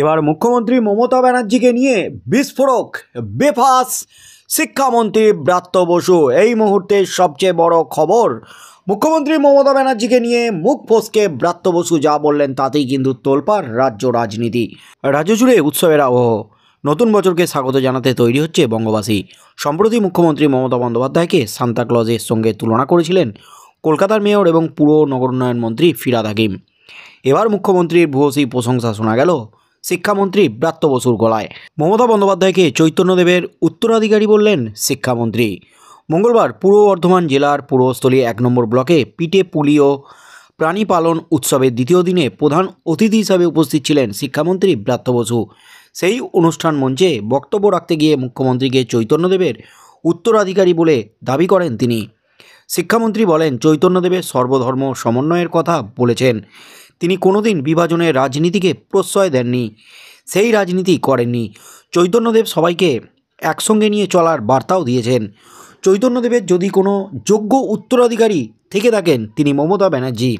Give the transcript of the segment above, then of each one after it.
এবার মুখ্যমন্ত্রী মমতা ব্যানার্জিকে নিয়ে বিস্ফোরক বেফাস শিক্ষামন্ত্রী ব্রাত্য বসু এই মুহূর্তে সবচেয়ে বড় খবর মুখ্যমন্ত্রী মমতা ব্যানার্জিকে নিয়ে মুখ ফসকে ব্রাত্য বসু যা বললেন তাতেই কিন্তু তোলপার রাজ্য রাজনীতি রাজ্য জুড়ে উৎসবের আবহ নতুন বছরকে স্বাগত জানাতে তৈরি হচ্ছে বঙ্গবাসী সম্প্রতি মুখ্যমন্ত্রী মমতা বন্দ্যোপাধ্যায়কে সান্তাক্লজের সঙ্গে তুলনা করেছিলেন কলকাতার মেয়র এবং পুর নগরোন্নয়ন মন্ত্রী ফিরাদ হাকিম এবার মুখ্যমন্ত্রীর ভূয়সী প্রশংসা শোনা গেল শিক্ষামন্ত্রী ব্রাত্য বসুর গলায় মমতা বন্দ্যোপাধ্যায়কে চৈতন্যদেবের উত্তরাধিকারী বললেন শিক্ষামন্ত্রী মঙ্গলবার পূর্ব বর্ধমান জেলার পূর্বস্থলী এক নম্বর ব্লকে পিটে পুলি ও প্রাণী পালন উৎসবের দ্বিতীয় দিনে প্রধান অতিথি হিসাবে উপস্থিত ছিলেন শিক্ষামন্ত্রী ব্রাত্য বসু সেই অনুষ্ঠান মঞ্চে বক্তব্য রাখতে গিয়ে মুখ্যমন্ত্রীকে চৈতন্যদেবের উত্তরাধিকারী বলে দাবি করেন তিনি শিক্ষামন্ত্রী বলেন চৈতন্যদেবের সর্বধর্ম সমন্বয়ের কথা বলেছেন তিনি কোনোদিন বিভাজনের রাজনীতিকে প্রশ্রয় দেননি সেই রাজনীতি করেননি চৈতন্যদেব সবাইকে একসঙ্গে নিয়ে চলার বার্তাও দিয়েছেন চৈতন্যদেবের যদি কোনো যোগ্য উত্তরাধিকারী থেকে থাকেন তিনি মমতা ব্যানার্জি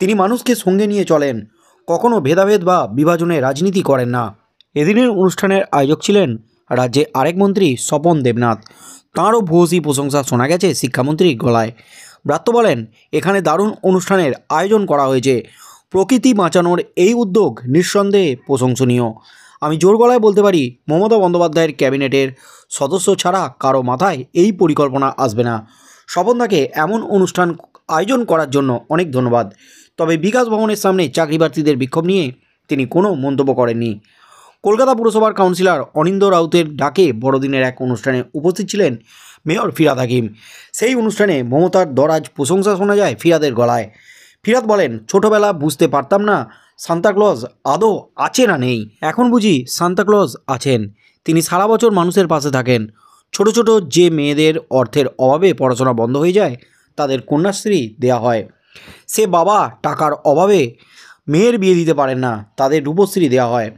তিনি মানুষকে সঙ্গে নিয়ে চলেন কখনো ভেদাভেদ বা বিভাজনে রাজনীতি করেন না এদিনের অনুষ্ঠানের আয়োজক ছিলেন রাজ্যে আরেক মন্ত্রী স্বপন দেবনাথ তাঁরও ভূয়সী প্রশংসা শোনা গেছে শিক্ষামন্ত্রীর গলায় ব্রাত্য বলেন এখানে দারুণ অনুষ্ঠানের আয়োজন করা হয়েছে প্রকৃতি বাঁচানোর এই উদ্যোগ নিঃসন্দেহে প্রশংসনীয় আমি জোর গলায় বলতে পারি মমতা বন্দ্যোপাধ্যায়ের ক্যাবিনেটের সদস্য ছাড়া কারো মাথায় এই পরিকল্পনা আসবে না স্বপনদাকে এমন অনুষ্ঠান আয়োজন করার জন্য অনেক ধন্যবাদ তবে বিকাশ ভবনের সামনে চাকরিপ্রার্থীদের বিক্ষোভ নিয়ে তিনি কোনো মন্তব্য করেননি কলকাতা পুরসভার কাউন্সিলর অনিন্দ রাউতের ডাকে বড়দিনের এক অনুষ্ঠানে উপস্থিত ছিলেন মেয়র ফিরাদ হাকিম সেই অনুষ্ঠানে মমতার দরাজ প্রশংসা শোনা যায় ফিরাদের গলায় ফিরাত বলেন ছোটবেলা বুঝতে পারতাম না সান্তাক্লজ আদৌ আছে না নেই এখন বুঝি সান্তাক্লজ আছেন তিনি সারা বছর মানুষের পাশে থাকেন ছোট ছোট যে মেয়েদের অর্থের অভাবে পড়াশোনা বন্ধ হয়ে যায় তাদের কন্যাশ্রী দেয়া হয় সে বাবা টাকার অভাবে মেয়ের বিয়ে দিতে পারেন না তাদের রূপশ্রী দেওয়া হয়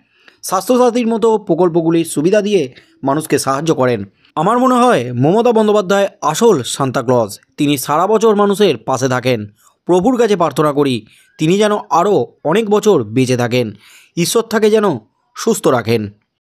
স্বাস্থ্যসাথীর মতো প্রকল্পগুলির সুবিধা দিয়ে মানুষকে সাহায্য করেন আমার মনে হয় মমতা বন্দ্যোপাধ্যায় আসল সান্তাক্লজ তিনি সারা বছর মানুষের পাশে থাকেন প্রভুর কাছে প্রার্থনা করি তিনি যেন আরও অনেক বছর বেঁচে থাকেন ঈশ্বর থাকে যেন সুস্থ রাখেন